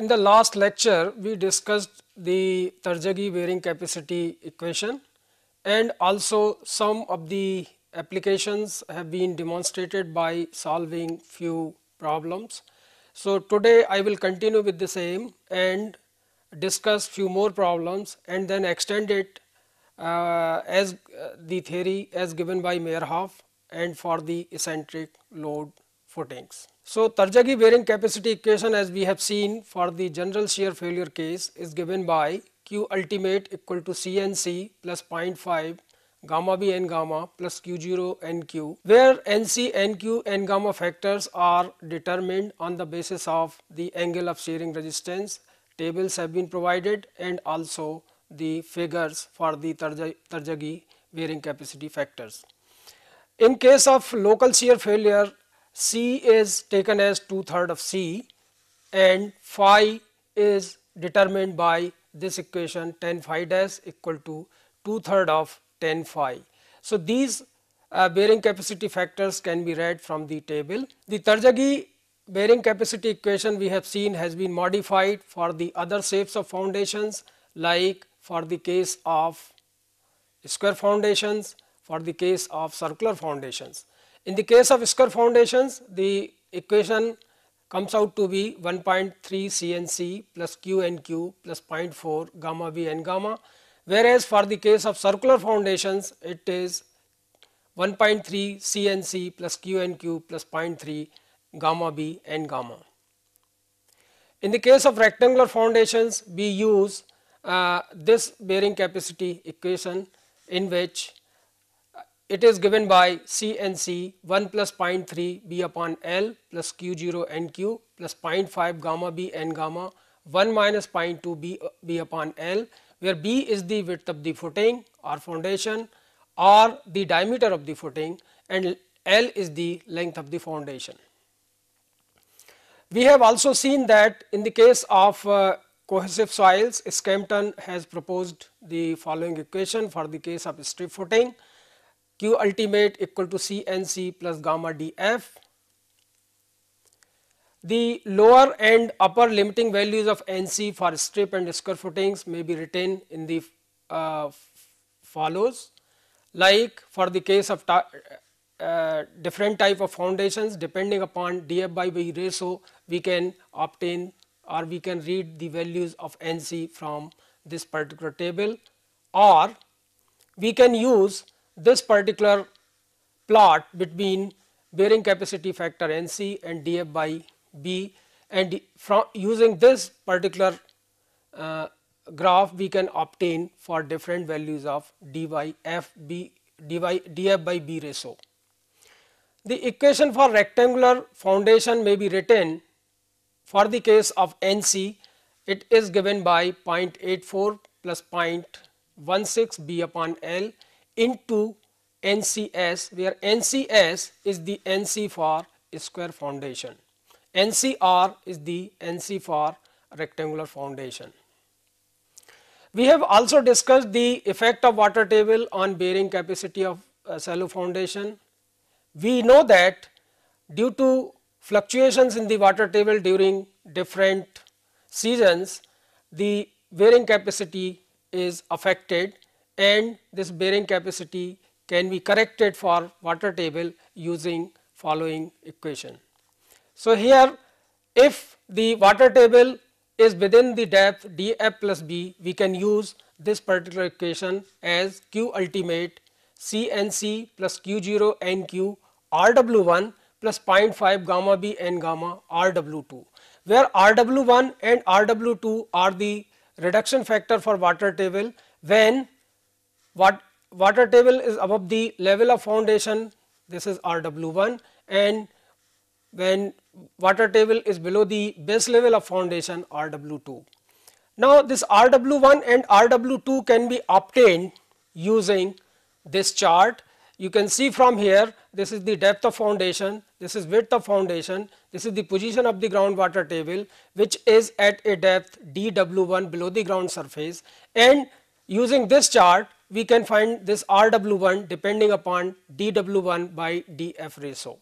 in the last lecture, we discussed the Tarjagi bearing capacity equation and also some of the applications have been demonstrated by solving few problems. So, today I will continue with the same and discuss few more problems and then extend it uh, as uh, the theory as given by Meyerhoff and for the eccentric load footings. So, Tarjagi bearing capacity equation as we have seen for the general shear failure case is given by Q ultimate equal to C n C plus 0.5 gamma b n gamma plus Q0 n q where n c n q n gamma factors are determined on the basis of the angle of shearing resistance tables have been provided and also the figures for the Tarjagi bearing capacity factors. In case of local shear failure C is taken as 2 third of C and phi is determined by this equation Ten phi dash equal to 2 third of ten phi. So, these uh, bearing capacity factors can be read from the table. The Tarjagi bearing capacity equation we have seen has been modified for the other shapes of foundations like for the case of square foundations, for the case of circular foundations. In the case of square foundations, the equation comes out to be 1.3 CNC plus QNQ plus 0.4 gamma V and gamma, whereas for the case of circular foundations, it is 1.3 CNC plus QNQ plus 0.3 gamma B and gamma. In the case of rectangular foundations, we use uh, this bearing capacity equation in which it is given by CNC 1 plus 0.3 B upon L plus Q0 NQ plus 0.5 gamma B N gamma 1 minus 0.2 B, uh, B upon L where B is the width of the footing or foundation or the diameter of the footing and L is the length of the foundation. We have also seen that in the case of uh, cohesive soils, Skempton has proposed the following equation for the case of strip footing q ultimate equal to C n C plus gamma d f. The lower and upper limiting values of n C for strip and square footings may be written in the uh, follows like for the case of uh, different type of foundations depending upon df by b ratio we can obtain or we can read the values of nc from this particular table or we can use this particular plot between bearing capacity factor NC and dF by B and from using this particular uh, graph we can obtain for different values of dyf b dy df by b ratio. The equation for rectangular foundation may be written for the case of NC it is given by 0.84 plus 0.16 b upon L into NCS where NCS is the NC for square foundation, NCR is the NC for rectangular foundation. We have also discussed the effect of water table on bearing capacity of uh, shallow foundation. We know that due to fluctuations in the water table during different seasons, the bearing capacity is affected and this bearing capacity can be corrected for water table using following equation. So, here if the water table is within the depth d f plus b, we can use this particular equation as q ultimate c n c plus q 0 n q r w 1 plus 0.5 gamma b n gamma r w 2, where r w 1 and r w 2 are the reduction factor for water table when what water table is above the level of foundation this is RW1 and when water table is below the base level of foundation RW2. Now, this RW1 and RW2 can be obtained using this chart. You can see from here this is the depth of foundation, this is width of foundation, this is the position of the groundwater table which is at a depth dW1 below the ground surface and using this chart we can find this Rw1 depending upon Dw1 by Df ratio.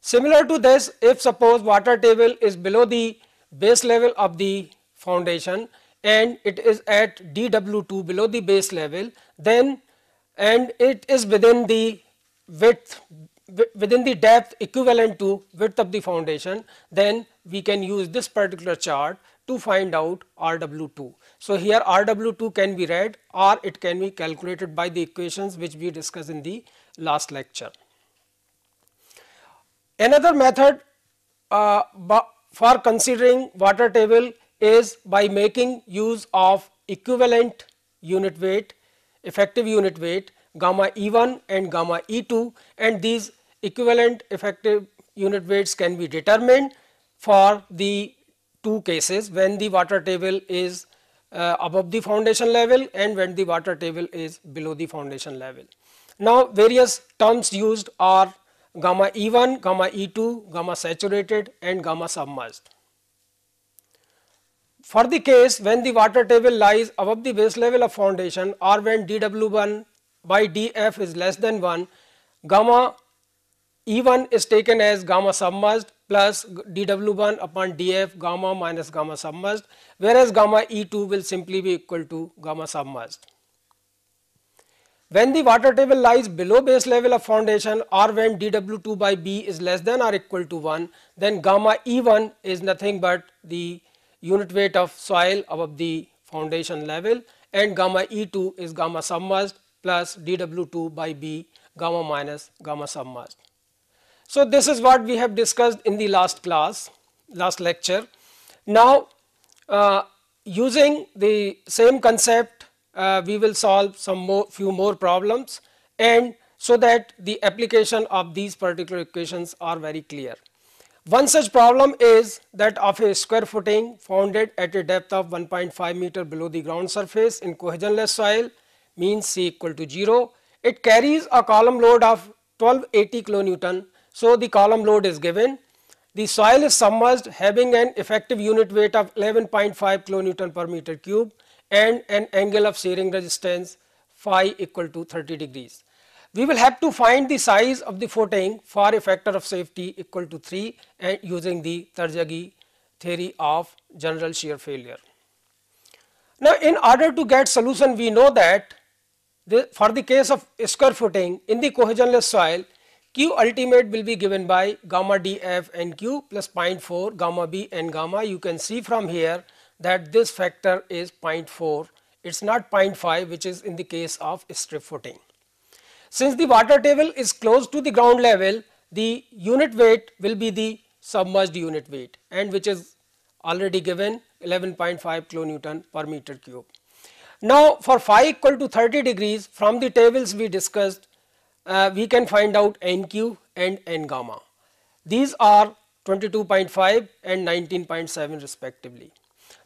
Similar to this, if suppose water table is below the base level of the foundation and it is at dw2 below the base level, then and it is within the width within the depth equivalent to width of the foundation, then we can use this particular chart to find out Rw2. So, here Rw2 can be read or it can be calculated by the equations which we discussed in the last lecture. Another method uh, for considering water table is by making use of equivalent unit weight, effective unit weight gamma E1 and gamma E2 and these equivalent effective unit weights can be determined for the two cases when the water table is uh, above the foundation level and when the water table is below the foundation level. Now, various terms used are gamma E1, gamma E2, gamma saturated and gamma submerged. For the case when the water table lies above the base level of foundation or when dW1 by dF is less than 1, gamma E1 is taken as gamma submerged plus dw1 upon df gamma minus gamma submerged, whereas gamma E2 will simply be equal to gamma submerged. When the water table lies below base level of foundation or when dw2 by b is less than or equal to 1, then gamma E1 is nothing but the unit weight of soil above the foundation level and gamma E2 is gamma submerged plus dw2 by b gamma minus gamma submerged. So, this is what we have discussed in the last class, last lecture. Now, uh, using the same concept, uh, we will solve some more few more problems and so that the application of these particular equations are very clear. One such problem is that of a square footing founded at a depth of 1.5 meter below the ground surface in cohesionless soil means C equal to 0. It carries a column load of 1280 kilonewton so, the column load is given. The soil is submerged having an effective unit weight of 11.5 kilonewton per meter cube and an angle of shearing resistance phi equal to 30 degrees. We will have to find the size of the footing for a factor of safety equal to 3 and using the Tarjagi theory of general shear failure. Now, in order to get solution we know that the, for the case of square footing in the cohesionless soil Q ultimate will be given by gamma df and Q plus 0.4 gamma b and gamma. You can see from here that this factor is 0.4, it is not 0.5 which is in the case of strip footing. Since the water table is close to the ground level, the unit weight will be the submerged unit weight and which is already given 11.5 Newton per meter cube. Now, for phi equal to 30 degrees from the tables we discussed uh, we can find out NQ and N gamma. These are 22.5 and 19.7 respectively.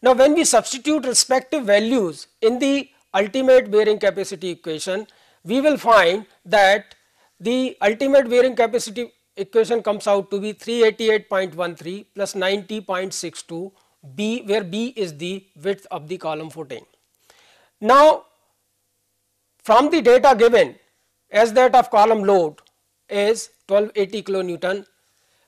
Now, when we substitute respective values in the ultimate bearing capacity equation, we will find that the ultimate bearing capacity equation comes out to be 388.13 plus 90.62 B where B is the width of the column footing. Now, from the data given as that of column load is 1280 Newton,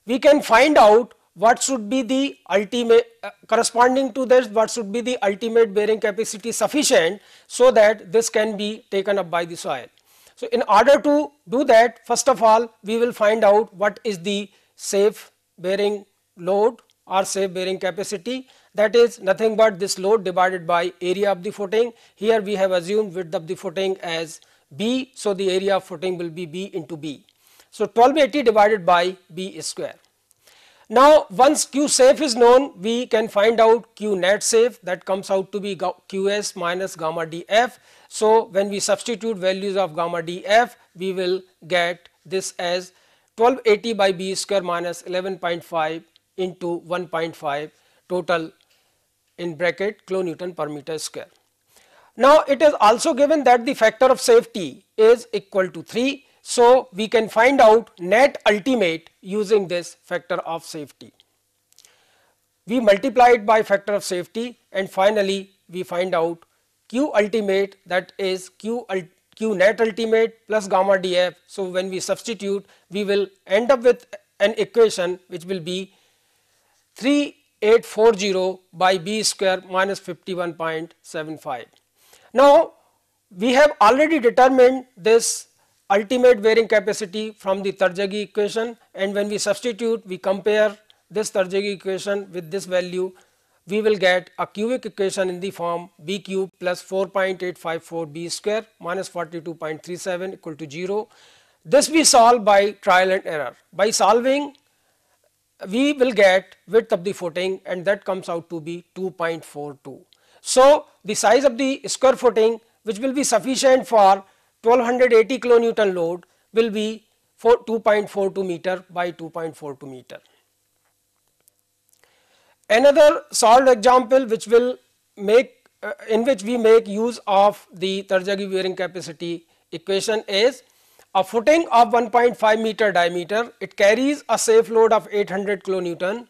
we can find out what should be the ultimate uh, corresponding to this what should be the ultimate bearing capacity sufficient so that this can be taken up by the soil. So, in order to do that first of all we will find out what is the safe bearing load or safe bearing capacity that is nothing but this load divided by area of the footing. Here we have assumed width of the footing as B. So, the area of footing will be B into B. So, 1280 divided by B square. Now, once Q safe is known, we can find out Q net safe that comes out to be QS minus gamma df. So, when we substitute values of gamma df, we will get this as 1280 by B square minus 11.5 into 1.5 total in bracket kilonewton per meter square. Now, it is also given that the factor of safety is equal to 3. So, we can find out net ultimate using this factor of safety. We multiply it by factor of safety and finally, we find out Q ultimate that is Q, Q net ultimate plus gamma df. So, when we substitute we will end up with an equation which will be 3840 by b square minus 51.75. Now, we have already determined this ultimate bearing capacity from the Terjagi equation and when we substitute we compare this Terjagi equation with this value we will get a cubic equation in the form b cube plus 4.854 b square minus 42.37 equal to 0. This we solve by trial and error. By solving we will get width of the footing and that comes out to be 2.42. So, the size of the square footing which will be sufficient for 1280 kilonewton load will be 2.42 meter by 2.42 meter. Another solved example which will make uh, in which we make use of the Tarjagi bearing capacity equation is a footing of 1.5 meter diameter it carries a safe load of 800 kilonewton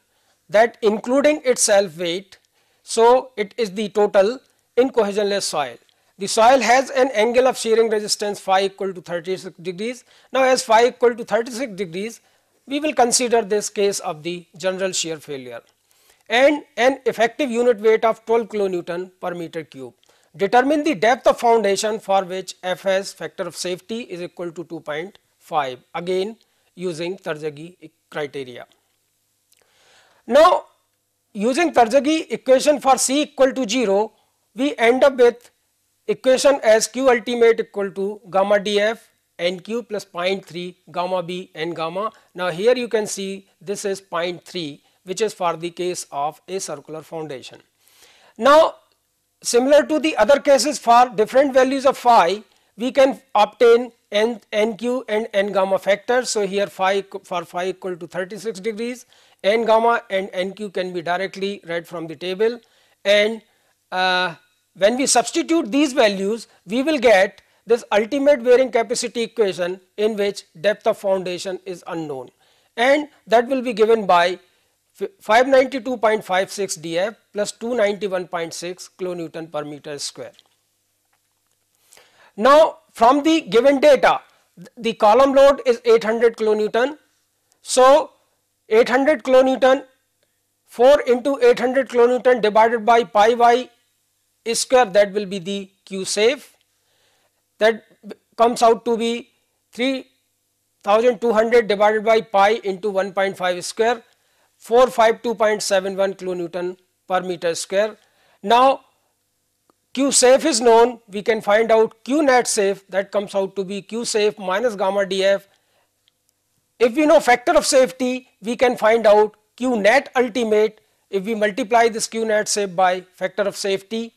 that including its self weight. So, it is the total in cohesionless soil. The soil has an angle of shearing resistance phi equal to 36 degrees. Now, as phi equal to 36 degrees, we will consider this case of the general shear failure and an effective unit weight of 12 kilonewton per meter cube. Determine the depth of foundation for which Fs factor of safety is equal to 2.5 again using Terzaghi criteria. Now, using Terzaghi equation for C equal to 0, we end up with equation as q ultimate equal to gamma df n q plus 0.3 gamma B N gamma. Now, here you can see this is 0.3 which is for the case of a circular foundation. Now, similar to the other cases for different values of phi, we can obtain N N Q nq and n gamma factors. So, here phi for phi equal to 36 degrees, n gamma and nq can be directly read from the table and uh, when we substitute these values, we will get this ultimate bearing capacity equation in which depth of foundation is unknown and that will be given by 592.56 dF plus 291.6 kilonewton per meter square. Now, from the given data, the column load is 800 kilonewton. So, 800 kilonewton 4 into 800 kilonewton divided by pi y square that will be the Q safe that comes out to be 3200 divided by pi into 1.5 square 452.71 kilo newton per meter square. Now, Q safe is known we can find out Q net safe that comes out to be Q safe minus gamma df. If we know factor of safety we can find out Q net ultimate if we multiply this Q net safe by factor of safety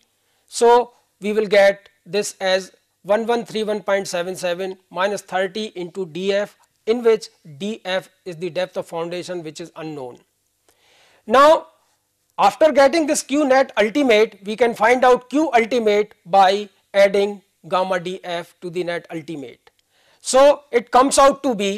so, we will get this as 1131.77 minus 30 into df in which df is the depth of foundation which is unknown. Now, after getting this q net ultimate we can find out q ultimate by adding gamma df to the net ultimate. So, it comes out to be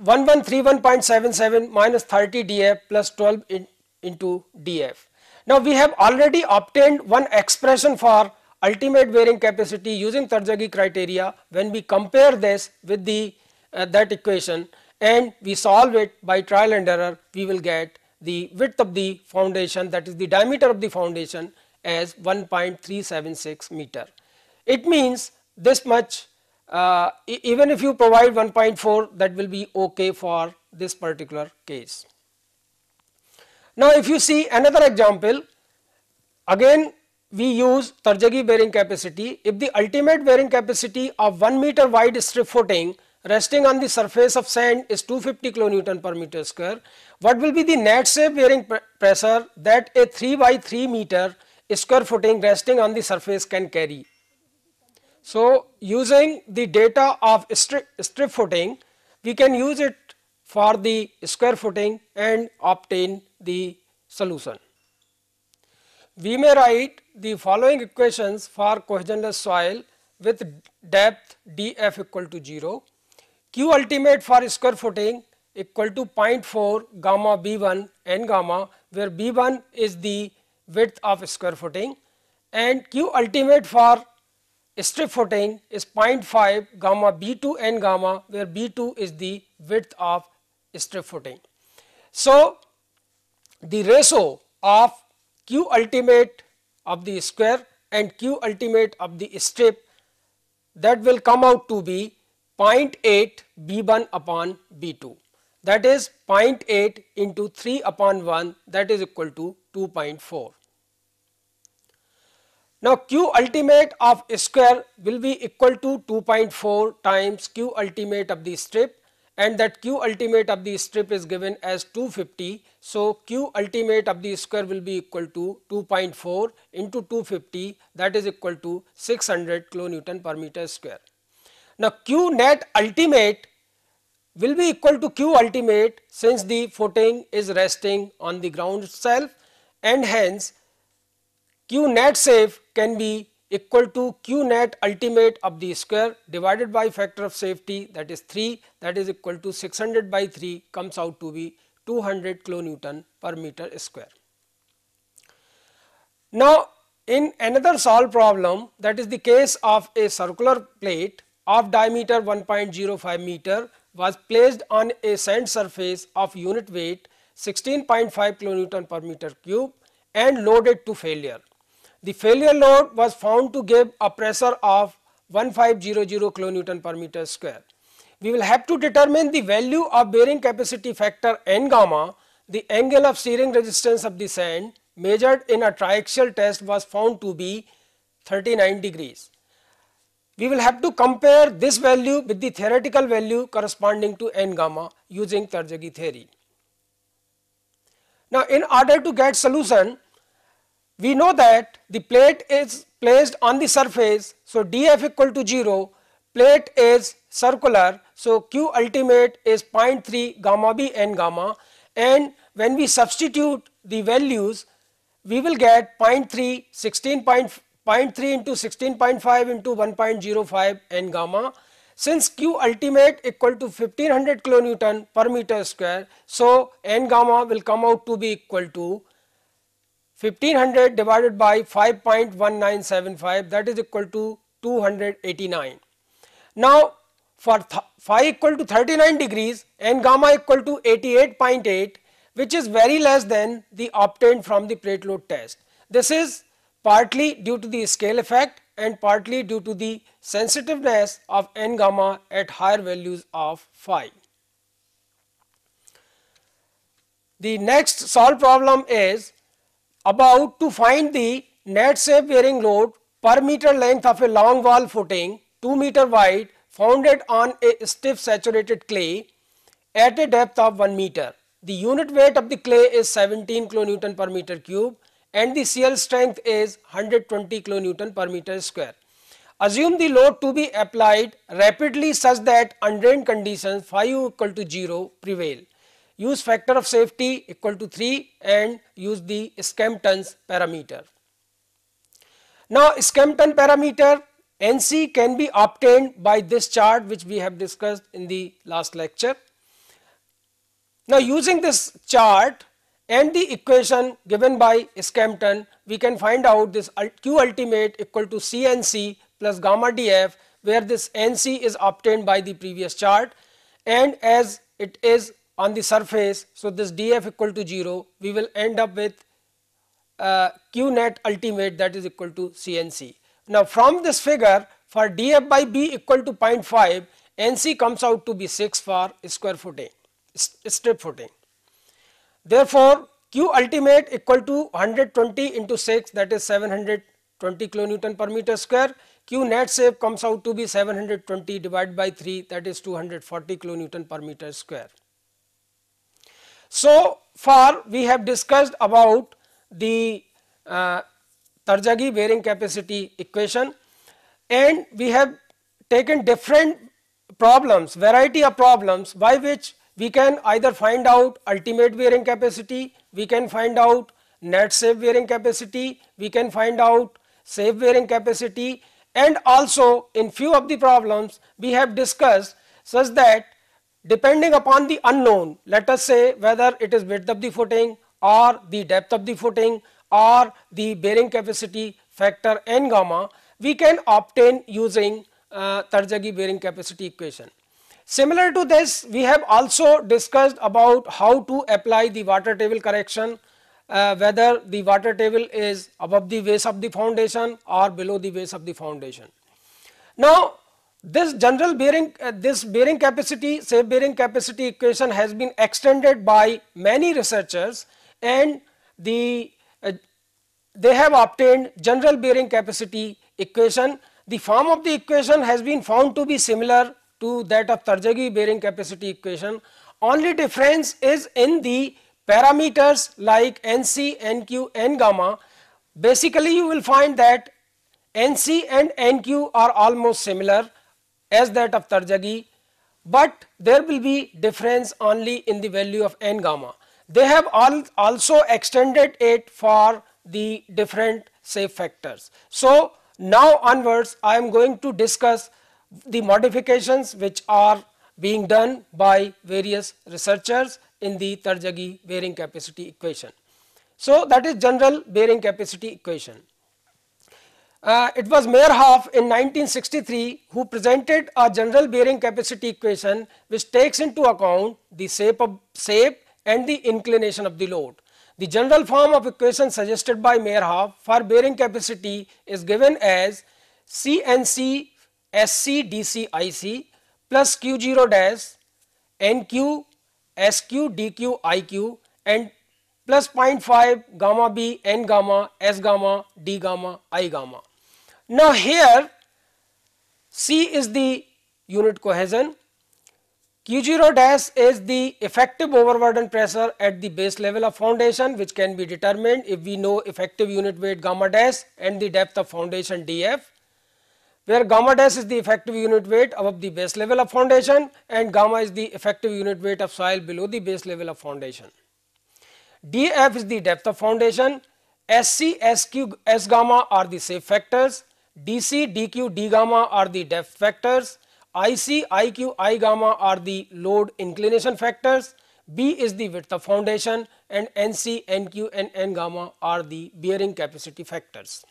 1131.77 minus 30 df plus 12 in, into df. Now, we have already obtained one expression for ultimate bearing capacity using Tarjagi criteria when we compare this with the uh, that equation and we solve it by trial and error we will get the width of the foundation that is the diameter of the foundation as 1.376 meter. It means this much uh, even if you provide 1.4 that will be okay for this particular case. Now, if you see another example, again we use Tarjagi bearing capacity. If the ultimate bearing capacity of 1 meter wide strip footing resting on the surface of sand is 250 Newton per meter square, what will be the net safe bearing pr pressure that a 3 by 3 meter square footing resting on the surface can carry? So, using the data of strip footing, we can use it for the square footing and obtain the solution. We may write the following equations for cohesionless soil with depth df equal to 0, q ultimate for square footing equal to 0.4 gamma b1 n gamma where b1 is the width of square footing and q ultimate for strip footing is 0.5 gamma b2 n gamma where b2 is the width of strip footing. So, the ratio of q ultimate of the square and q ultimate of the strip that will come out to be 0.8 b1 upon b2 that is 0.8 into 3 upon 1 that is equal to 2.4. Now, q ultimate of square will be equal to 2.4 times q ultimate of the strip and that q ultimate of the strip is given as 250. So, q ultimate of the square will be equal to 2.4 into 250 that is equal to 600 kilo newton per meter square. Now, q net ultimate will be equal to q ultimate since the footing is resting on the ground itself and hence q net safe can be equal to q net ultimate of the square divided by factor of safety that is 3 that is equal to 600 by 3 comes out to be 200 kilonewton per meter square. Now, in another solved problem that is the case of a circular plate of diameter 1.05 meter was placed on a sand surface of unit weight 16.5 kilonewton per meter cube and loaded to failure. The failure load was found to give a pressure of 1500 kilonewton per meter square. We will have to determine the value of bearing capacity factor n gamma. The angle of shearing resistance of the sand measured in a triaxial test was found to be 39 degrees. We will have to compare this value with the theoretical value corresponding to n gamma using Tarjagi theory. Now, in order to get solution, we know that the plate is placed on the surface. So, df equal to 0, plate is circular. So, q ultimate is 0.3 gamma b n gamma and when we substitute the values, we will get 0.3, 16 point, 0.3 into 16.5 into 1.05 n gamma. Since q ultimate equal to 1500 kilonewton per meter square, so n gamma will come out to be equal to 1500 divided by 5.1975 that is equal to 289. Now, for phi equal to 39 degrees and gamma equal to 88.8 which is very less than the obtained from the plate load test. This is partly due to the scale effect and partly due to the sensitiveness of n gamma at higher values of phi. The next solved problem is about to find the net safe bearing load per meter length of a long wall footing 2 meter wide founded on a stiff saturated clay at a depth of 1 meter. The unit weight of the clay is 17 kilonewton per meter cube and the shear strength is 120 kilonewton per meter square. Assume the load to be applied rapidly such that undrained conditions phi equal to 0 prevail use factor of safety equal to 3 and use the Skempton's parameter. Now, Skempton parameter NC can be obtained by this chart which we have discussed in the last lecture. Now, using this chart and the equation given by Skempton, we can find out this Q ultimate equal to CNC plus gamma df where this NC is obtained by the previous chart and as it is on the surface. So, this df equal to 0 we will end up with uh, q net ultimate that is equal to CNC. Now, from this figure for df by b equal to 0.5 NC comes out to be 6 for square footing strip footing. Therefore, Q ultimate equal to 120 into 6 that is 720 kilonewton per meter square. Q net save comes out to be 720 divided by 3 that is 240 kilonewton per meter square. So far we have discussed about the uh, Tarjagi bearing capacity equation and we have taken different problems, variety of problems by which we can either find out ultimate bearing capacity, we can find out net safe bearing capacity, we can find out safe bearing capacity and also in few of the problems we have discussed such that depending upon the unknown let us say whether it is width of the footing or the depth of the footing or the bearing capacity factor n gamma we can obtain using uh, Tarjagi bearing capacity equation. Similar to this we have also discussed about how to apply the water table correction uh, whether the water table is above the base of the foundation or below the base of the foundation. Now this general bearing, uh, this bearing capacity, safe bearing capacity equation has been extended by many researchers and the uh, they have obtained general bearing capacity equation. The form of the equation has been found to be similar to that of Tarjagi bearing capacity equation. Only difference is in the parameters like NC, NQ, N gamma. Basically, you will find that NC and NQ are almost similar as that of Tarjagi, but there will be difference only in the value of n gamma. They have all also extended it for the different safe factors. So, now onwards I am going to discuss the modifications which are being done by various researchers in the Tarjagi bearing capacity equation. So, that is general bearing capacity equation. Uh, it was Meyerhoff in 1963 who presented a general bearing capacity equation which takes into account the shape, of, shape and the inclination of the load. The general form of equation suggested by Meyerhoff for bearing capacity is given as CNC SC DC IC plus Q0 dash NQ SQ DQ IQ and plus 0.5 gamma b n gamma s gamma d gamma i gamma. Now, here C is the unit cohesion, Q0 dash is the effective overburden pressure at the base level of foundation which can be determined if we know effective unit weight gamma dash and the depth of foundation df where gamma dash is the effective unit weight above the base level of foundation and gamma is the effective unit weight of soil below the base level of foundation. df is the depth of foundation, sc, sq, s gamma are the safe factors DC, DQ, D gamma are the depth factors, IC, IQ, I gamma are the load inclination factors, B is the width of foundation and NC, NQ and N gamma are the bearing capacity factors.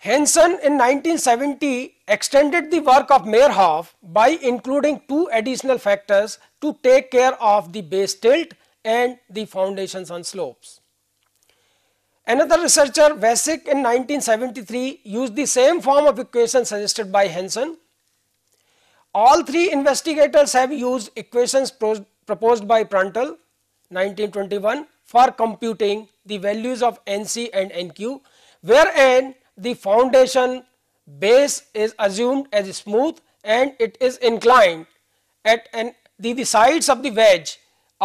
Henson in 1970 extended the work of Meyerhoff by including two additional factors to take care of the base tilt and the foundations on slopes. Another researcher Vasic in 1973 used the same form of equation suggested by Henson. All three investigators have used equations pro proposed by Prandtl 1921 for computing the values of NC and NQ wherein the foundation base is assumed as smooth and it is inclined at an the, the sides of the wedge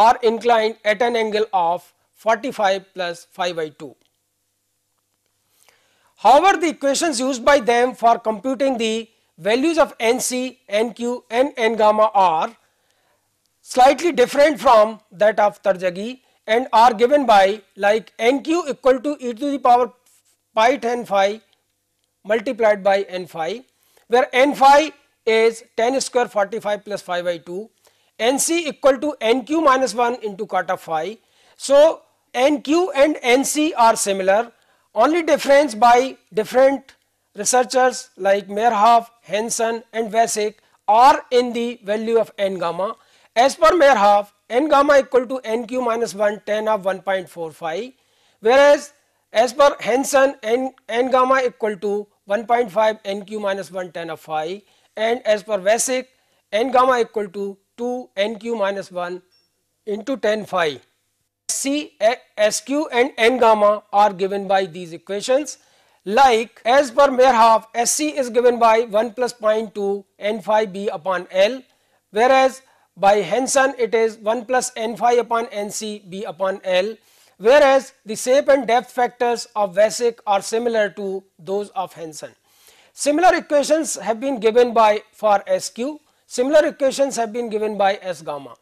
are inclined at an angle of 45 plus 5 by 2. However, the equations used by them for computing the values of nc, nq and n gamma are slightly different from that of Tarjagi and are given by like nq equal to e to the power pi 10 phi multiplied by n phi where n phi is 10 square 45 plus 5 by 2 nc equal to nq minus 1 into cot of phi. So, nq and nc are similar only difference by different researchers like Meyerhoff, Hansen and Vasek are in the value of n gamma. As per Meyerhoff, n gamma equal to nq minus 1 10 of 1.45, whereas as per Hansen, n, n gamma equal to 1.5 nq minus 1 10 of phi and as per Vasek, n gamma equal to 2 nq minus 1 into 10 phi. C, SQ and N gamma are given by these equations. Like as per Meyerhoff, SC is given by 1 plus 0.2 N phi B upon L, whereas by Henson it is 1 plus N phi upon NC B upon L, whereas the shape and depth factors of Vesic are similar to those of Henson. Similar equations have been given by for SQ, similar equations have been given by S gamma.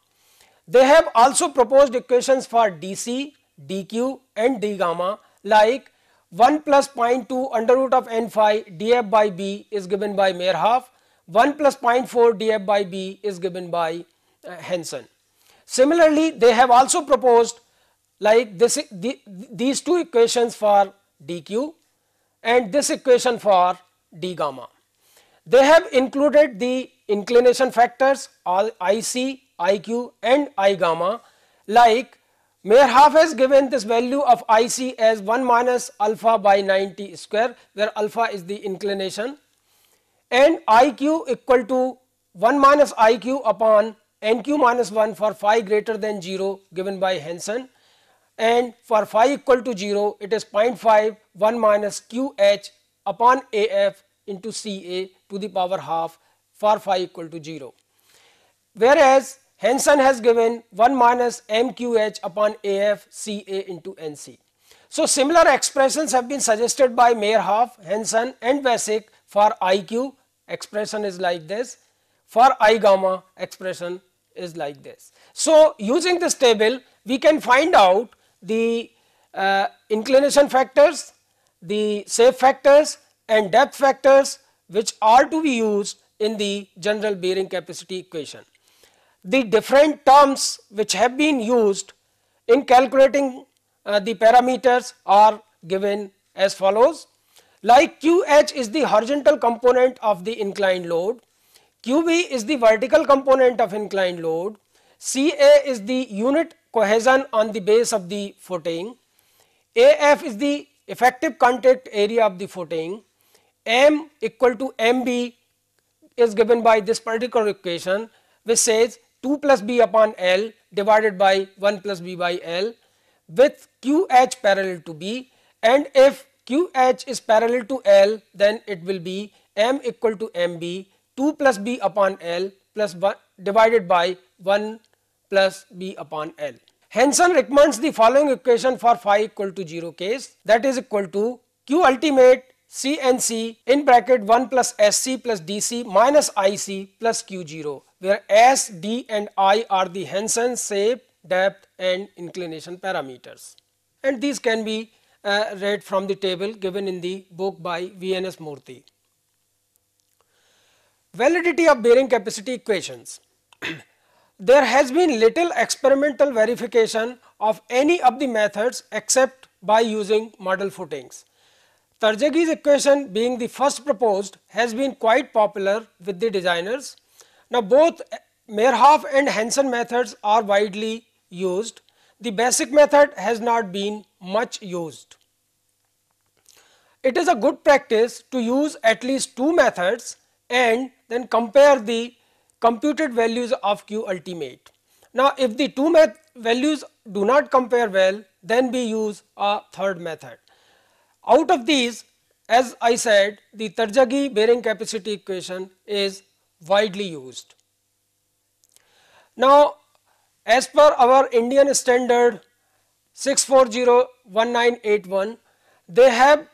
They have also proposed equations for dc, dq and d gamma like 1 plus 0.2 under root of n phi df by b is given by Meyerhoff, 1 plus 0.4 df by b is given by uh, Henson. Similarly, they have also proposed like this the, these two equations for dq and this equation for d gamma. They have included the inclination factors all IC, IQ and I gamma like Meyerhoff has given this value of IC as 1 minus alpha by 90 square where alpha is the inclination and IQ equal to 1 minus IQ upon NQ minus 1 for phi greater than 0 given by Hansen, and for phi equal to 0 it is 0.5 1 minus QH upon AF into CA to the power half for phi equal to 0. Whereas, Henson has given 1 minus MQH upon AF CA into NC. So, similar expressions have been suggested by Meyerhoff, Henson and Vesic for IQ expression is like this, for I gamma expression is like this. So, using this table we can find out the uh, inclination factors, the safe factors and depth factors which are to be used in the general bearing capacity equation the different terms which have been used in calculating uh, the parameters are given as follows like QH is the horizontal component of the inclined load, QB is the vertical component of inclined load, CA is the unit cohesion on the base of the footing, AF is the effective contact area of the footing, M equal to MB is given by this particular equation which says 2 plus b upon L divided by 1 plus b by L with QH parallel to B and if QH is parallel to L then it will be M equal to MB 2 plus b upon L plus 1 divided by 1 plus b upon L. Henson recommends the following equation for phi equal to 0 case that is equal to Q ultimate C N C in bracket 1 plus SC plus DC minus IC plus Q0 where S, D and I are the Hansen shape, depth and inclination parameters. And these can be uh, read from the table given in the book by VNS Murthy. Validity of bearing capacity equations. there has been little experimental verification of any of the methods except by using model footings. Tarjagi's equation being the first proposed has been quite popular with the designers now, both Meyerhoff and Hansen methods are widely used. The basic method has not been much used. It is a good practice to use at least two methods and then compare the computed values of q ultimate. Now, if the two values do not compare well, then we use a third method. Out of these, as I said, the Tarjagi bearing capacity equation is widely used. Now, as per our Indian standard 6401981, they have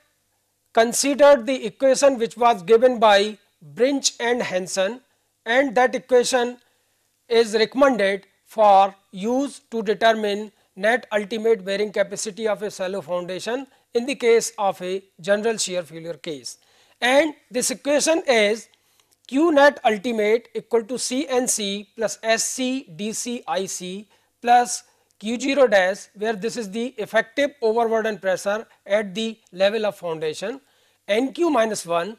considered the equation which was given by Brinch and Hansen and that equation is recommended for use to determine net ultimate bearing capacity of a shallow foundation in the case of a general shear failure case. And this equation is Q net ultimate equal to CNC plus SC DC IC plus Q0 dash where this is the effective overburden pressure at the level of foundation NQ minus 1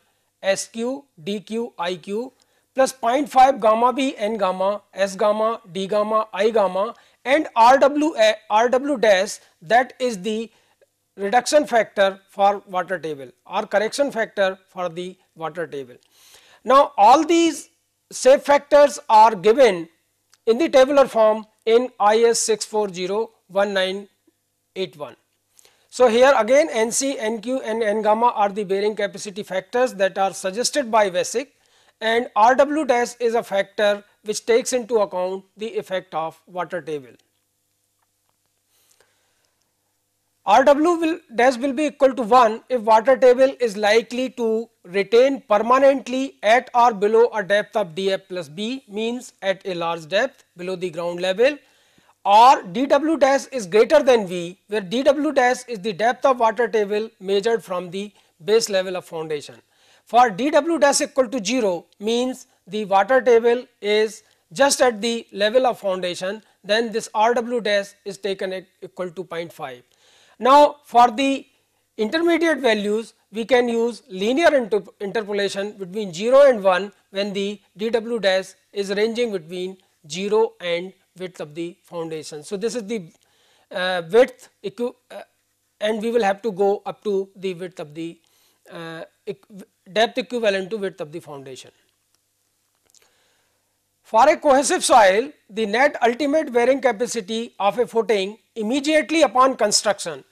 SQ DQ IQ plus 0.5 gamma B N gamma S gamma D gamma I gamma and RW, RW dash that is the reduction factor for water table or correction factor for the water table. Now, all these safe factors are given in the tabular form in IS 6401981. So, here again NC, NQ and N gamma are the bearing capacity factors that are suggested by VESIC and RW dash is a factor which takes into account the effect of water table. Rw will dash will be equal to 1 if water table is likely to retain permanently at or below a depth of df plus b means at a large depth below the ground level or dw dash is greater than v where dw dash is the depth of water table measured from the base level of foundation. For dw dash equal to 0 means the water table is just at the level of foundation then this rw dash is taken equal to 0.5. Now, for the intermediate values we can use linear inter interpolation between 0 and 1 when the dw dash is ranging between 0 and width of the foundation. So, this is the uh, width uh, and we will have to go up to the width of the uh, depth equivalent to width of the foundation. For a cohesive soil, the net ultimate bearing capacity of a footing immediately upon construction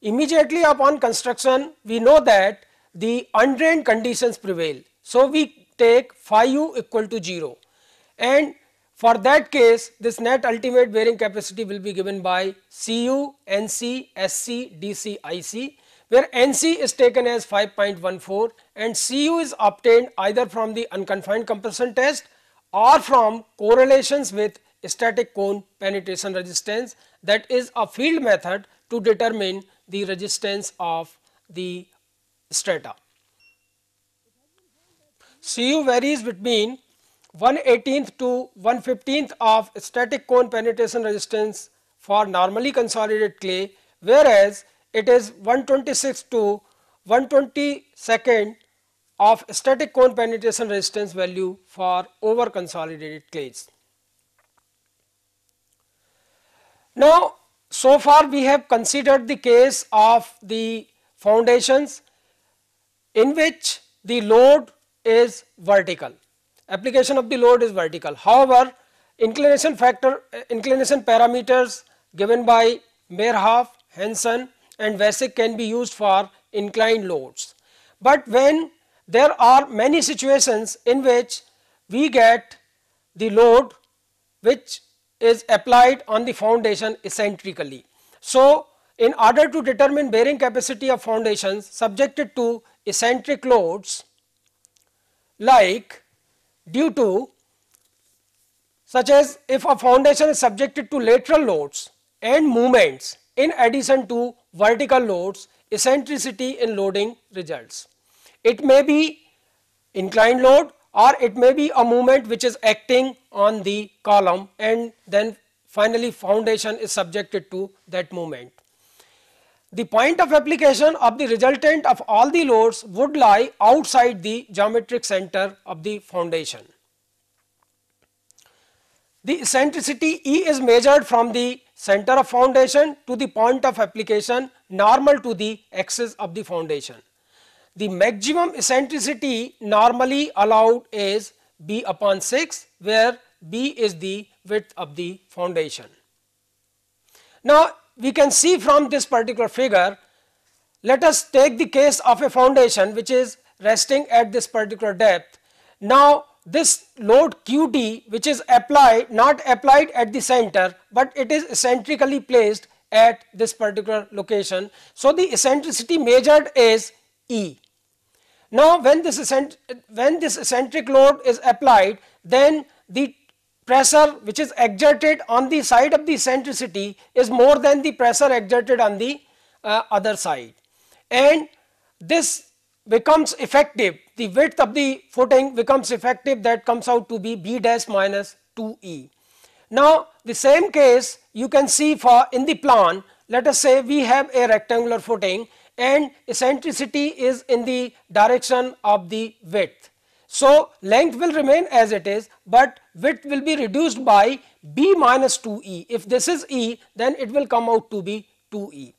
Immediately upon construction, we know that the undrained conditions prevail. So, we take phi u equal to 0 and for that case, this net ultimate bearing capacity will be given by Cu, Nc, Sc, Dc, Ic, where Nc is taken as 5.14 and Cu is obtained either from the unconfined compression test or from correlations with static cone penetration resistance that is a field method to determine the resistance of the strata. Cu varies between one 18th to one 15th of static cone penetration resistance for normally consolidated clay, whereas it is 126 to 122nd of static cone penetration resistance value for over consolidated clays. Now, so far we have considered the case of the foundations in which the load is vertical, application of the load is vertical. However, inclination factor, eh, inclination parameters given by Meyerhoff, Hansen, and Vesic can be used for inclined loads. But when there are many situations in which we get the load which is applied on the foundation eccentrically. So, in order to determine bearing capacity of foundations subjected to eccentric loads like due to such as if a foundation is subjected to lateral loads and movements in addition to vertical loads eccentricity in loading results. It may be inclined load or it may be a moment which is acting on the column and then finally foundation is subjected to that moment. The point of application of the resultant of all the loads would lie outside the geometric center of the foundation. The eccentricity E is measured from the center of foundation to the point of application normal to the axis of the foundation the maximum eccentricity normally allowed is b upon 6 where b is the width of the foundation. Now, we can see from this particular figure, let us take the case of a foundation which is resting at this particular depth. Now, this load Qt which is applied not applied at the center, but it is eccentrically placed at this particular location. So, the eccentricity measured is E. Now, when this, when this eccentric load is applied, then the pressure which is exerted on the side of the eccentricity is more than the pressure exerted on the uh, other side. And this becomes effective, the width of the footing becomes effective that comes out to be b dash minus 2e. Now, the same case you can see for in the plan, let us say we have a rectangular footing and eccentricity is in the direction of the width. So, length will remain as it is, but width will be reduced by b minus 2e. If this is e, then it will come out to be 2e.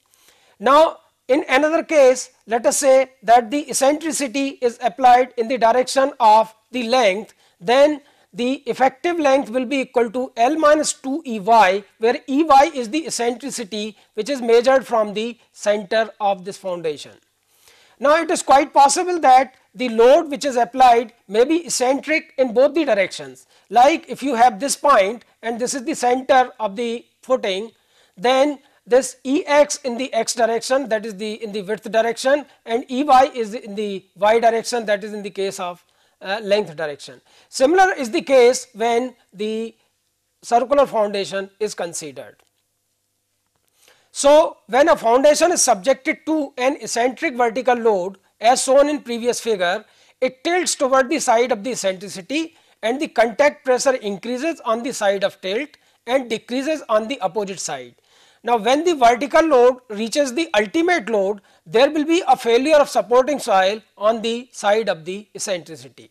Now, in another case, let us say that the eccentricity is applied in the direction of the length, then the effective length will be equal to L minus 2 E y where E y is the eccentricity which is measured from the center of this foundation. Now, it is quite possible that the load which is applied may be eccentric in both the directions like if you have this point and this is the center of the footing then this E x in the x direction that is the in the width direction and E y is in the y direction that is in the case of uh, length direction. Similar is the case when the circular foundation is considered. So, when a foundation is subjected to an eccentric vertical load as shown in previous figure, it tilts toward the side of the eccentricity and the contact pressure increases on the side of tilt and decreases on the opposite side. Now, when the vertical load reaches the ultimate load, there will be a failure of supporting soil on the side of the eccentricity.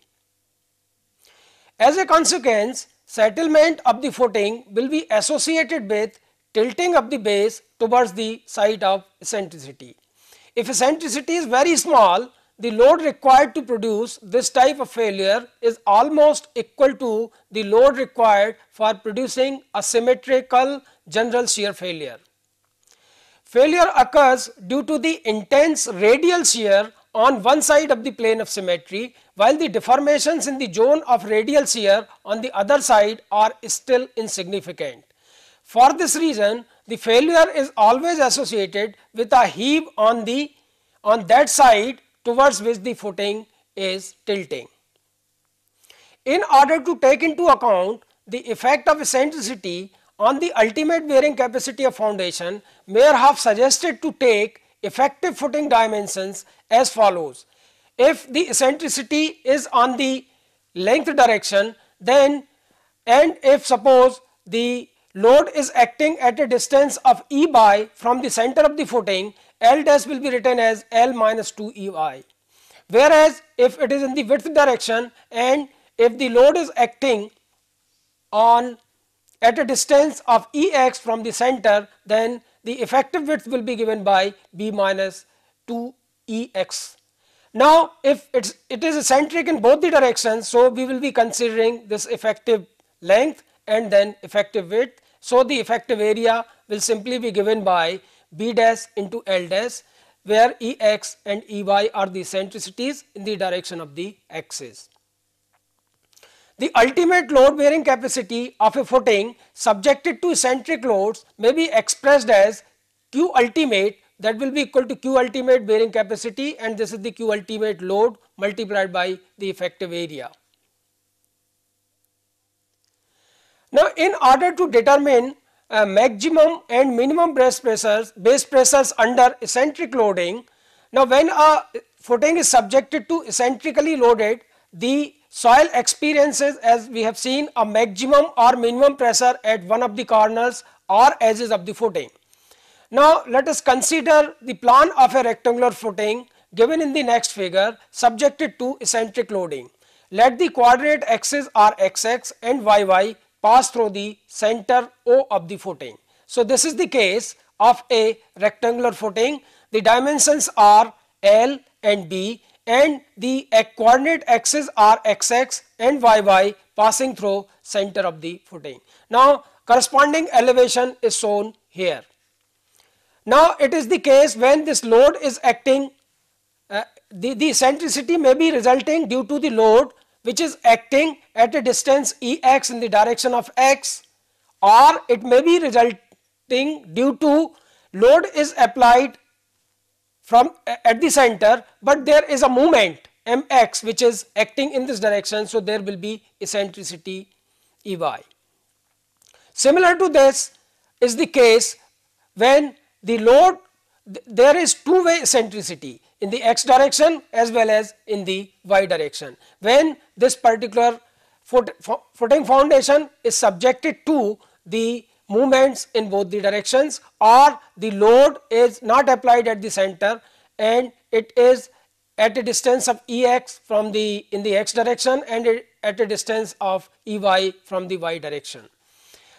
As a consequence, settlement of the footing will be associated with tilting of the base towards the side of eccentricity. If eccentricity is very small, the load required to produce this type of failure is almost equal to the load required for producing a symmetrical general shear failure. Failure occurs due to the intense radial shear on one side of the plane of symmetry while the deformations in the zone of radial shear on the other side are still insignificant. For this reason, the failure is always associated with a heave on the on that side towards which the footing is tilting. In order to take into account the effect of eccentricity, on the ultimate bearing capacity of foundation, Meyerhoff suggested to take effective footing dimensions as follows. If the eccentricity is on the length direction, then and if suppose the load is acting at a distance of E by from the center of the footing, L dash will be written as L minus 2 E y. Whereas, if it is in the width direction and if the load is acting on at a distance of E x from the center then the effective width will be given by b minus 2 E x. Now, if it's, it is eccentric in both the directions, so we will be considering this effective length and then effective width. So, the effective area will simply be given by b dash into L dash where E x and E y are the eccentricities in the direction of the axis. The ultimate load bearing capacity of a footing subjected to eccentric loads may be expressed as Q ultimate that will be equal to Q ultimate bearing capacity and this is the Q ultimate load multiplied by the effective area. Now, in order to determine uh, maximum and minimum pressures, base pressures under eccentric loading, now when a footing is subjected to eccentrically loaded, the Soil experiences as we have seen a maximum or minimum pressure at one of the corners or edges of the footing. Now, let us consider the plan of a rectangular footing given in the next figure subjected to eccentric loading. Let the quadrate axis or xx and yy pass through the center O of the footing. So, this is the case of a rectangular footing. The dimensions are L and B and the coordinate axes are xx and yy passing through center of the footing. Now, corresponding elevation is shown here. Now, it is the case when this load is acting, uh, the, the centricity may be resulting due to the load which is acting at a distance Ex in the direction of x or it may be resulting due to load is applied from at the center, but there is a moment mx which is acting in this direction. So, there will be eccentricity Ey. Similar to this is the case when the load th there is two way eccentricity in the x direction as well as in the y direction. When this particular foot, footing foundation is subjected to the movements in both the directions or the load is not applied at the center and it is at a distance of E x from the in the x direction and at a distance of E y from the y direction.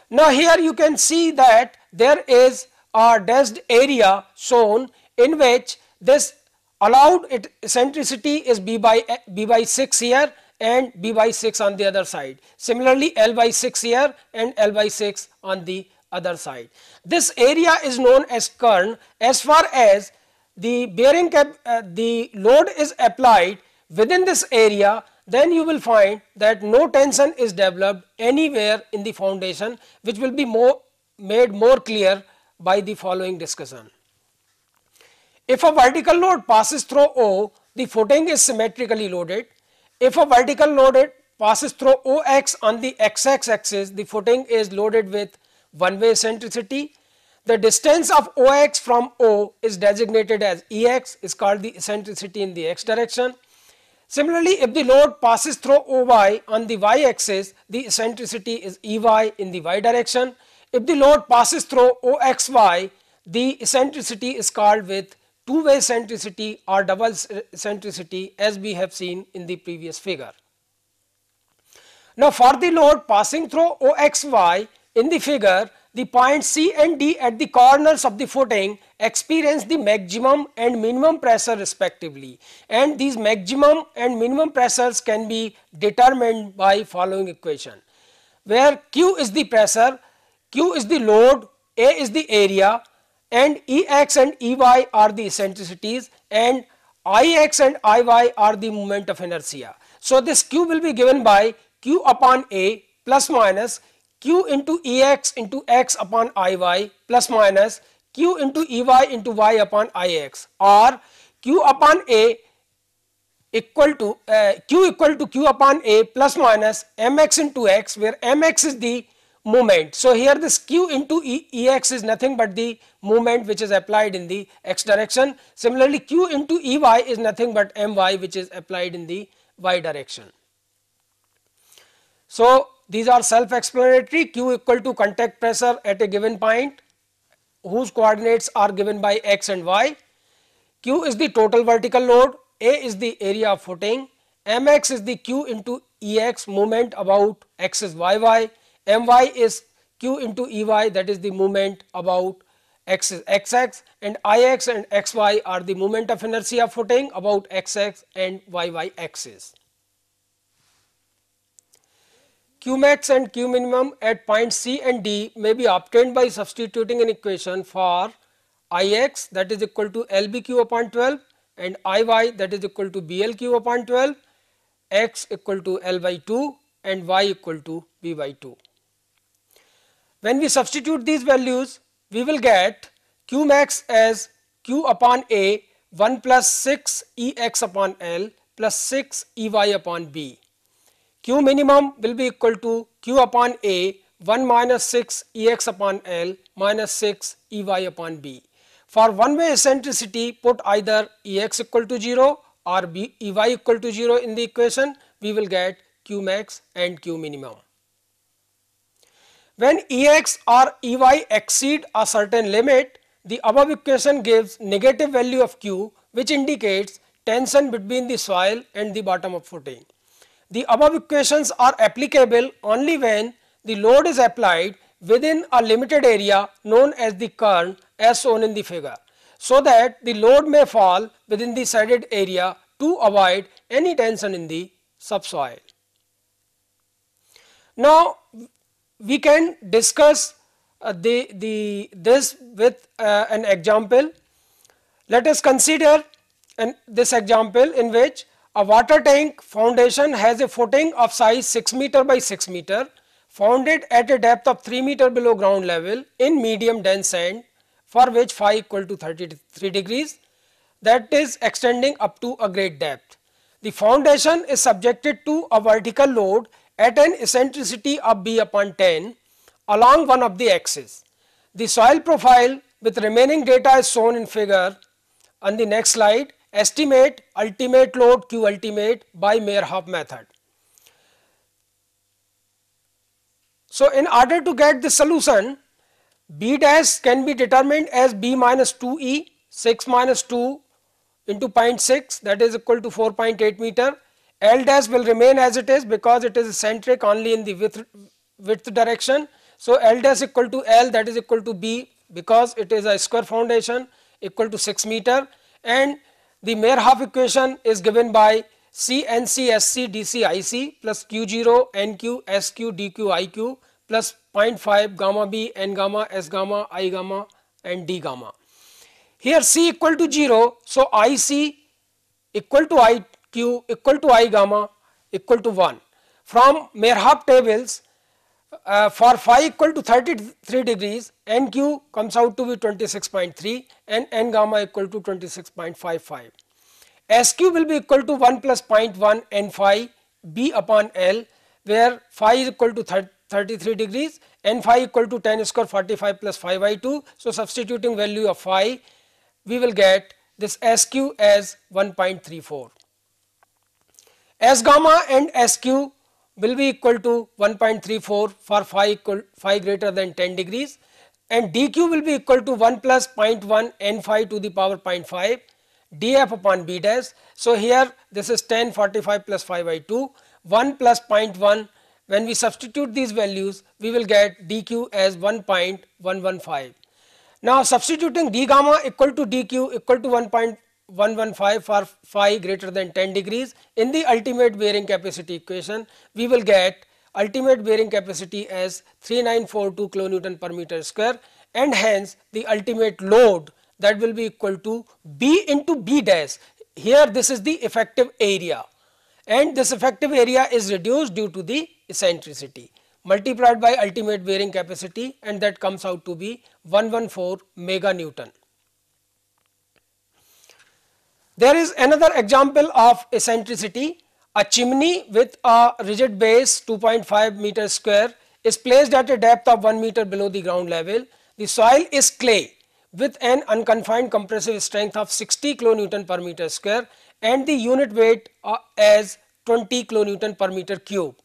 Now, here you can see that there is a dashed area shown in which this allowed eccentricity is b by b by 6 here and b by 6 on the other side. Similarly, L by 6 here and L by 6 on the other side. This area is known as kern as far as the bearing cap uh, the load is applied within this area then you will find that no tension is developed anywhere in the foundation which will be more made more clear by the following discussion. If a vertical load passes through O, the footing is symmetrically loaded if a vertical loaded passes through OX on the XX axis, the footing is loaded with one-way eccentricity. The distance of OX from O is designated as EX is called the eccentricity in the X direction. Similarly, if the load passes through OY on the Y axis, the eccentricity is EY in the Y direction. If the load passes through OXY, the eccentricity is called with two way centricity or double centricity as we have seen in the previous figure. Now, for the load passing through OXY in the figure, the points C and D at the corners of the footing experience the maximum and minimum pressure respectively and these maximum and minimum pressures can be determined by following equation where Q is the pressure, Q is the load, A is the area and Ex and Ey are the eccentricities and Ix and Iy are the moment of inertia. So, this q will be given by q upon A plus minus q into Ex into x upon Iy plus minus q into Ey into y upon Ix or q upon A equal to uh, q equal to q upon A plus minus mx into x where mx is the movement. So, here this q into e, ex is nothing but the movement which is applied in the x direction. Similarly, q into ey is nothing but my which is applied in the y direction. So, these are self explanatory q equal to contact pressure at a given point whose coordinates are given by x and y. q is the total vertical load, a is the area of footing, mx is the q into ex movement about axis yy m y is q into E y that is the moment about x x x and I x and x y are the moment of inertia footing about x x and y y axis. Q max and Q minimum at point C and D may be obtained by substituting an equation for I x that is equal to L B Q upon 12 and I y that is equal to B L Q upon 12, x equal to L by 2 and y equal to B by 2. When we substitute these values, we will get Q max as Q upon A 1 plus 6 E x upon L plus 6 E y upon B. Q minimum will be equal to Q upon A 1 minus 6 E x upon L minus 6 E y upon B. For one way eccentricity put either E x equal to 0 or B, E y equal to 0 in the equation, we will get Q max and Q minimum. When Ex or Ey exceed a certain limit, the above equation gives negative value of Q which indicates tension between the soil and the bottom of footing. The above equations are applicable only when the load is applied within a limited area known as the kern as shown in the figure, so that the load may fall within the shaded area to avoid any tension in the subsoil. Now, we can discuss uh, the, the this with uh, an example. Let us consider an, this example in which a water tank foundation has a footing of size 6 meter by 6 meter founded at a depth of 3 meter below ground level in medium dense sand for which phi equal to 33 degrees that is extending up to a great depth. The foundation is subjected to a vertical load at an eccentricity of b upon 10 along one of the axes. The soil profile with remaining data is shown in figure on the next slide estimate ultimate load q ultimate by Meyerhoff method. So, in order to get the solution b dash can be determined as b minus 2 e 6 minus 2 into 0.6 that is equal to 4.8 meter L dash will remain as it is because it is centric only in the width, width direction. So, L dash equal to L that is equal to B because it is a square foundation equal to 6 meter and the Mayer equation is given by C N C S C D C I C plus Q0 Q D Q I 0.5 gamma B N gamma S gamma I gamma and D gamma. Here C equal to 0. So, IC equal to I q equal to i gamma equal to 1 from Meyerhoff tables uh, for phi equal to 33 degrees n q comes out to be 26.3 and n gamma equal to 26.55. S q will be equal to 1 plus 0.1 n phi b upon L where phi is equal to 33 degrees n phi equal to 10 square 45 plus 5 by 2. So, substituting value of phi we will get this S q as 1.34. S gamma and SQ will be equal to 1.34 for phi equal phi greater than 10 degrees and dq will be equal to 1 plus 0.1 n phi to the power 0.5 df upon b dash. So, here this is 10 45 plus 5 by 2 1 plus 0.1 when we substitute these values we will get dq as 1.115. Now, substituting d gamma equal to dq equal to 1. 115 for phi greater than 10 degrees. In the ultimate bearing capacity equation, we will get ultimate bearing capacity as 3942 kilonewton per meter square and hence the ultimate load that will be equal to B into B dash. Here this is the effective area and this effective area is reduced due to the eccentricity multiplied by ultimate bearing capacity and that comes out to be 114 mega Newton. There is another example of eccentricity. A chimney with a rigid base 2.5 meter square is placed at a depth of 1 meter below the ground level. The soil is clay with an unconfined compressive strength of 60 kilonewton per meter square and the unit weight uh, as 20 kilonewton per meter cube.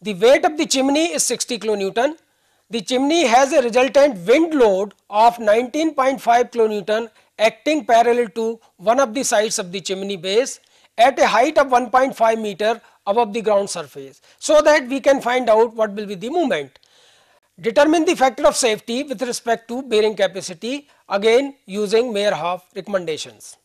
The weight of the chimney is 60 kilonewton. The chimney has a resultant wind load of 19.5 kilonewton acting parallel to one of the sides of the chimney base at a height of 1.5 meter above the ground surface so that we can find out what will be the movement. Determine the factor of safety with respect to bearing capacity again using Meyerhoff recommendations.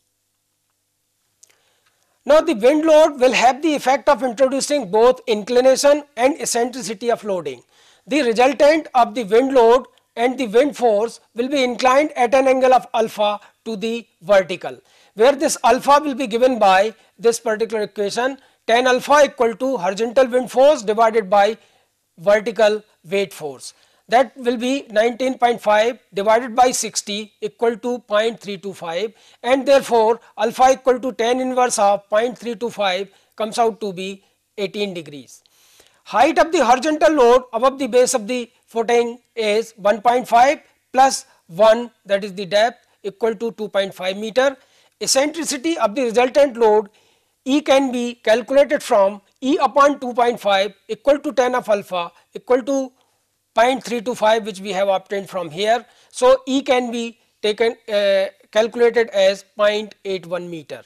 Now, the wind load will have the effect of introducing both inclination and eccentricity of loading. The resultant of the wind load and the wind force will be inclined at an angle of alpha to the vertical where this alpha will be given by this particular equation tan alpha equal to horizontal wind force divided by vertical weight force that will be 19.5 divided by 60 equal to 0.325 and therefore alpha equal to tan inverse of 0.325 comes out to be 18 degrees. Height of the horizontal load above the base of the footing is 1.5 plus 1 that is the depth equal to 2.5 meter. Eccentricity of the resultant load E can be calculated from E upon 2.5 equal to tan of alpha equal to 0.325 which we have obtained from here. So, E can be taken uh, calculated as 0.81 meter.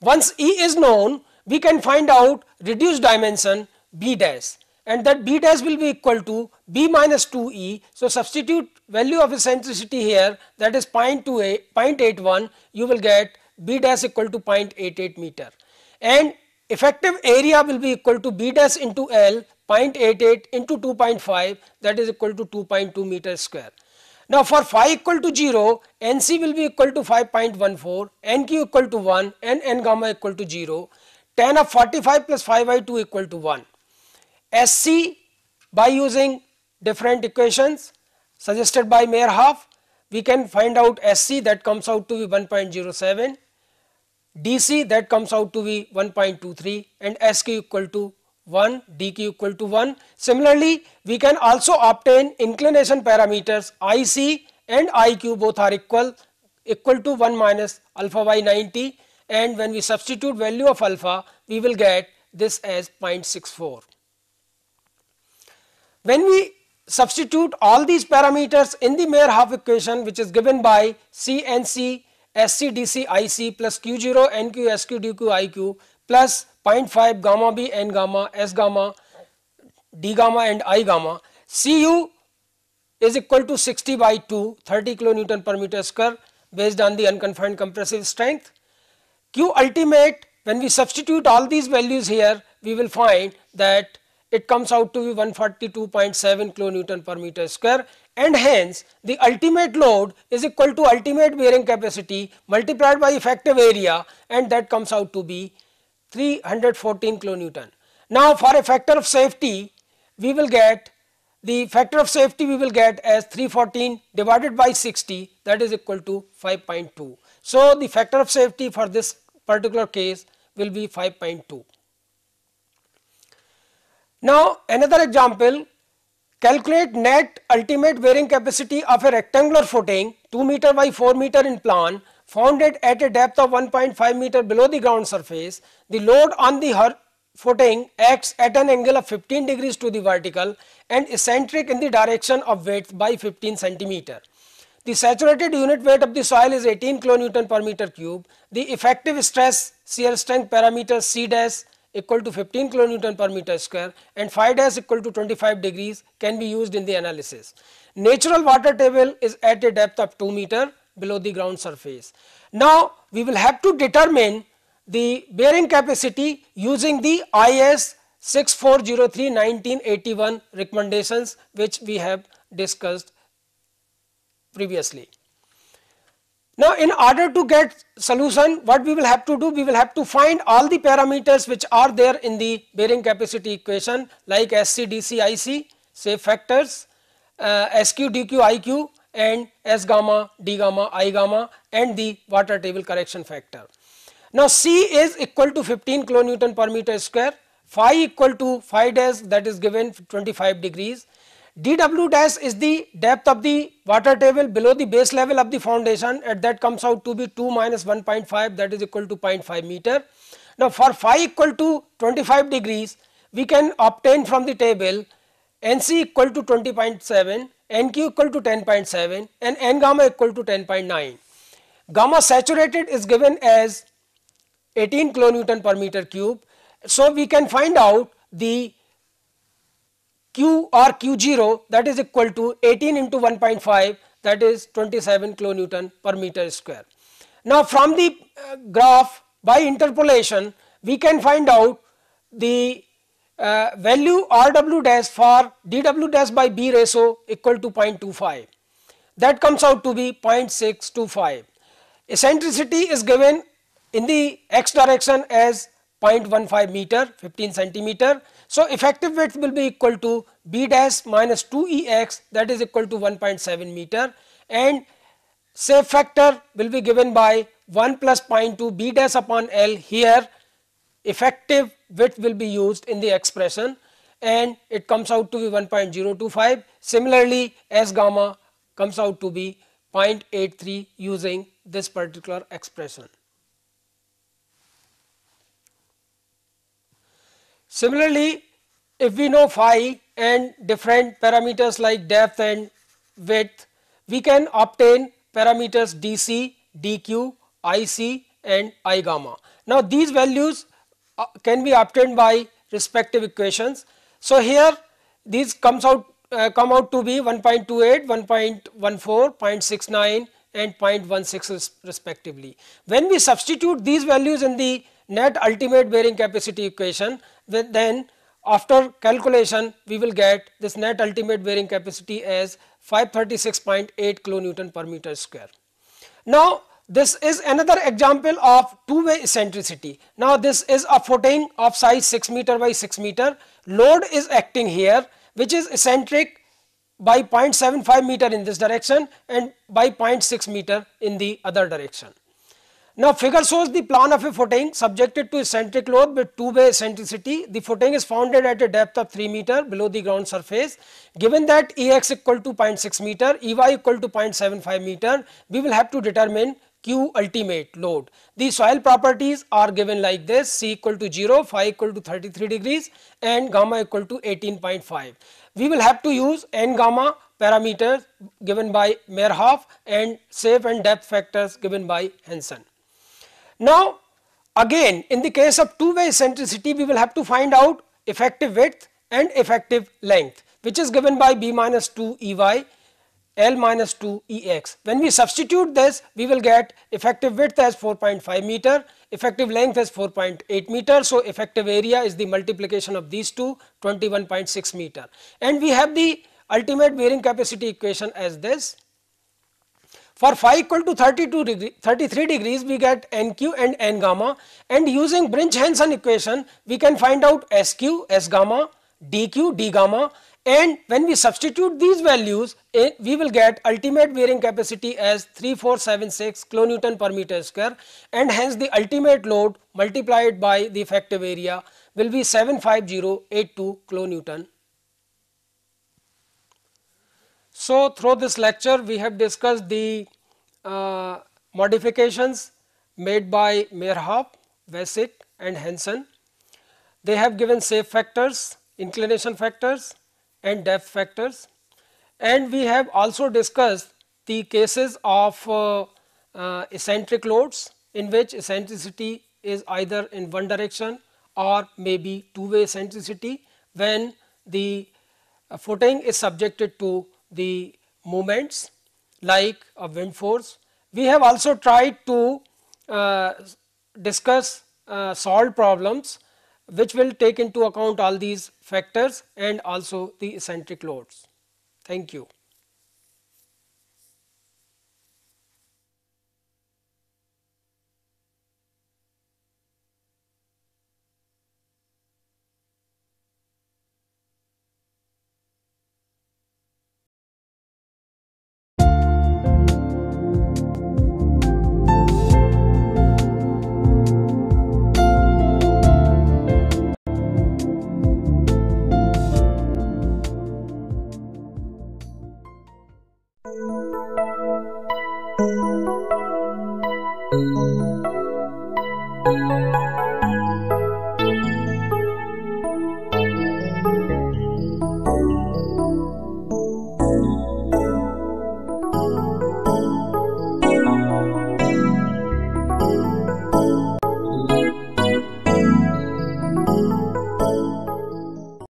Once E is known, we can find out reduced dimension B dash and that B dash will be equal to B minus 2 E. So, substitute value of eccentricity here that is 0.81 you will get B dash equal to 0.88 meter and effective area will be equal to B dash into L 0.88 into 2.5 that is equal to 2.2 meter square. Now, for phi equal to 0, NC will be equal to 5.14, NQ equal to 1 and N gamma equal to 0, tan of 45 plus 5 by 2 equal to 1. SC by using different equations suggested by Meyerhoff, we can find out SC that comes out to be 1.07, DC that comes out to be 1.23 and SQ equal to 1, DQ equal to 1. Similarly, we can also obtain inclination parameters IC and IQ both are equal equal to 1 minus alpha by 90 and when we substitute value of alpha, we will get this as 0.64. When we substitute all these parameters in the Meyerhoff equation which is given by CNC SCDC IC plus Q0 NQ SQ DQ IQ plus 0.5 gamma B N gamma S gamma D gamma and I gamma Cu is equal to 60 by 2 30 kilonewton per meter square based on the unconfined compressive strength. Q ultimate when we substitute all these values here we will find that it comes out to be 142.7 Newton per meter square and hence the ultimate load is equal to ultimate bearing capacity multiplied by effective area and that comes out to be 314 Newton. Now, for a factor of safety we will get the factor of safety we will get as 314 divided by 60 that is equal to 5.2. So, the factor of safety for this particular case will be 5.2. Now, another example calculate net ultimate bearing capacity of a rectangular footing 2 meter by 4 meter in plan founded at a depth of 1.5 meter below the ground surface. The load on the footing acts at an angle of 15 degrees to the vertical and eccentric in the direction of width by 15 centimeter. The saturated unit weight of the soil is 18 kilonewton per meter cube. The effective stress shear strength parameter C dash equal to 15 kilonewton per meter square and phi dash equal to 25 degrees can be used in the analysis. Natural water table is at a depth of 2 meter below the ground surface. Now, we will have to determine the bearing capacity using the IS 6403 1981 recommendations which we have discussed previously. Now, in order to get solution, what we will have to do, we will have to find all the parameters which are there in the bearing capacity equation like DC, IC, say factors, uh, SQ, DQ, IQ and S gamma, D gamma, I gamma and the water table correction factor. Now, C is equal to 15 Newton per meter square, phi equal to phi dash that is given 25 degrees dw dash is the depth of the water table below the base level of the foundation and that comes out to be 2 minus 1.5 that is equal to 0.5 meter. Now, for phi equal to 25 degrees we can obtain from the table nc equal to 20.7, nq equal to 10.7 and n gamma equal to 10.9. Gamma saturated is given as 18 kilonewton per meter cube. So, we can find out the Q or Q0 that is equal to 18 into 1.5 that is 27 kilonewton per meter square. Now, from the uh, graph by interpolation we can find out the uh, value Rw dash for dw dash by B ratio equal to 0.25 that comes out to be 0.625. Eccentricity is given in the x direction as 0.15 meter 15 centimeter so, effective width will be equal to b dash minus 2 E x that is equal to 1.7 meter and safe factor will be given by 1 plus 0.2 b dash upon L here effective width will be used in the expression and it comes out to be 1.025. Similarly, S gamma comes out to be 0.83 using this particular expression. Similarly, if we know phi and different parameters like depth and width, we can obtain parameters dc, dq, ic and i gamma. Now, these values uh, can be obtained by respective equations. So, here these comes out uh, come out to be 1.28, 1.14, 0.69 and 0.16 respectively. When we substitute these values in the net ultimate bearing capacity equation then after calculation we will get this net ultimate bearing capacity as 536.8 Newton per meter square. Now this is another example of two way eccentricity. Now this is a footing of size 6 meter by 6 meter load is acting here which is eccentric by 0.75 meter in this direction and by 0.6 meter in the other direction. Now figure shows the plan of a footing subjected to eccentric load with two-way eccentricity. The footing is founded at a depth of 3 meter below the ground surface. Given that Ex equal to 0.6 meter, Ey equal to 0.75 meter, we will have to determine Q ultimate load. The soil properties are given like this C equal to 0, phi equal to 33 degrees and gamma equal to 18.5. We will have to use N gamma parameters given by Merhoff and safe and depth factors given by Hansen. Now again in the case of two way eccentricity we will have to find out effective width and effective length which is given by b minus 2 ey L minus 2 Ex. When we substitute this, we will get effective width as 4.5 meter, effective length as 4.8 meter. So, effective area is the multiplication of these two 21.6 meter and we have the ultimate bearing capacity equation as this. For phi equal to 32 degree, 33 degrees, we get nq and n gamma and using Brinch-Hansen equation, we can find out sq, s gamma, dq, d gamma and when we substitute these values, eh, we will get ultimate bearing capacity as 3476 kilonewton per meter square and hence the ultimate load multiplied by the effective area will be 75082 kilonewton so, through this lecture we have discussed the uh, modifications made by Meyerhoff, Vesic and Hansen. They have given safe factors, inclination factors and depth factors and we have also discussed the cases of uh, uh, eccentric loads in which eccentricity is either in one direction or maybe two way eccentricity when the uh, footing is subjected to the moments like a wind force. We have also tried to uh, discuss uh, solved problems which will take into account all these factors and also the eccentric loads. Thank you.